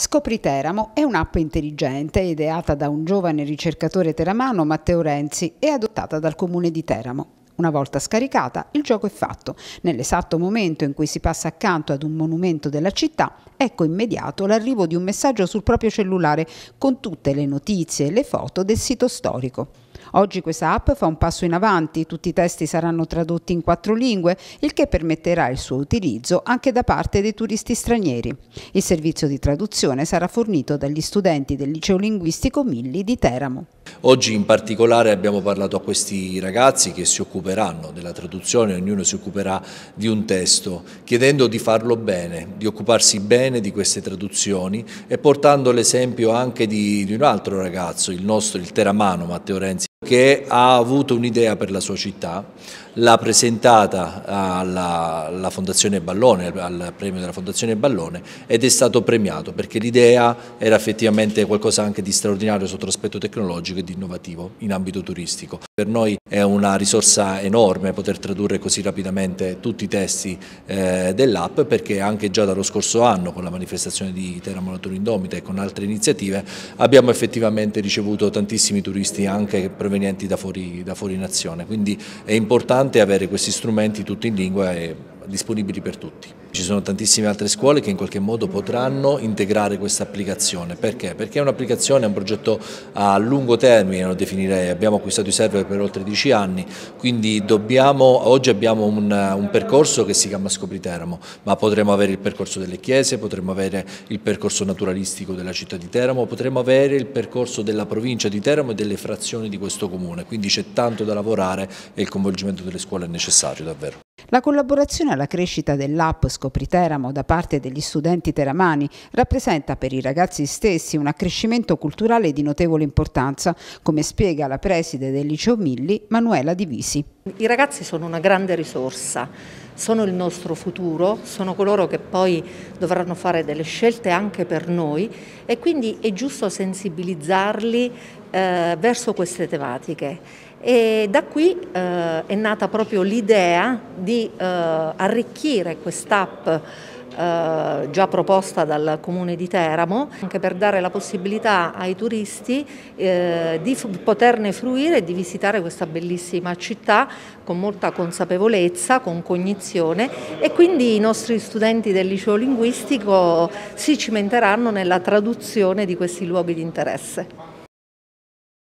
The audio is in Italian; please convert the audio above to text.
Scopri Teramo è un'app intelligente ideata da un giovane ricercatore teramano Matteo Renzi e adottata dal comune di Teramo. Una volta scaricata, il gioco è fatto. Nell'esatto momento in cui si passa accanto ad un monumento della città, ecco immediato l'arrivo di un messaggio sul proprio cellulare con tutte le notizie e le foto del sito storico. Oggi questa app fa un passo in avanti, tutti i testi saranno tradotti in quattro lingue, il che permetterà il suo utilizzo anche da parte dei turisti stranieri. Il servizio di traduzione sarà fornito dagli studenti del liceo linguistico Milli di Teramo. Oggi in particolare abbiamo parlato a questi ragazzi che si occuperanno della traduzione, ognuno si occuperà di un testo, chiedendo di farlo bene, di occuparsi bene di queste traduzioni e portando l'esempio anche di, di, un altro ragazzo, il nostro, il teramano Matteo Renzi che ha avuto un'idea per la sua città, l'ha presentata alla, alla, Fondazione Ballone, al premio della Fondazione Ballone ed è stato premiato perché l'idea era effettivamente qualcosa anche di straordinario sotto l'aspetto tecnologico e di innovativo in ambito turistico. Per noi è una risorsa enorme poter tradurre così rapidamente tutti i testi eh, dell'app perché anche già dallo scorso anno con la manifestazione di Terra Natura Indomita e con altre iniziative abbiamo effettivamente ricevuto tantissimi turisti anche per provenienti da fuori, da fuori nazione, quindi è importante avere questi strumenti tutti in lingua e disponibili per tutti. Ci sono tantissime altre scuole che in qualche modo potranno integrare questa applicazione. Perché? Perché è un'applicazione, è un progetto a lungo termine, lo definirei. Abbiamo acquistato i server per oltre 10 anni, quindi dobbiamo, oggi abbiamo un, un percorso che si chiama Scopri Teramo, ma potremo avere il percorso delle chiese, potremo avere il percorso naturalistico della città di Teramo, potremo avere il percorso della provincia di Teramo e delle frazioni di questo comune. Quindi c'è tanto da lavorare e il coinvolgimento delle scuole è necessario davvero. La collaborazione alla crescita dell'app Scopri Teramo da parte degli studenti teramani rappresenta per i ragazzi stessi un accrescimento culturale di notevole importanza, come spiega la preside del liceo Milli, Manuela Divisi. I ragazzi sono una grande risorsa, sono il nostro futuro, sono coloro che poi dovranno fare delle scelte anche per noi e quindi è giusto sensibilizzarli eh, verso queste tematiche e da qui eh, è nata proprio l'idea di eh, arricchire quest'app eh, già proposta dal comune di Teramo, anche per dare la possibilità ai turisti eh, di poterne fruire e di visitare questa bellissima città con molta consapevolezza, con cognizione e quindi i nostri studenti del liceo linguistico si cimenteranno nella traduzione di questi luoghi di interesse.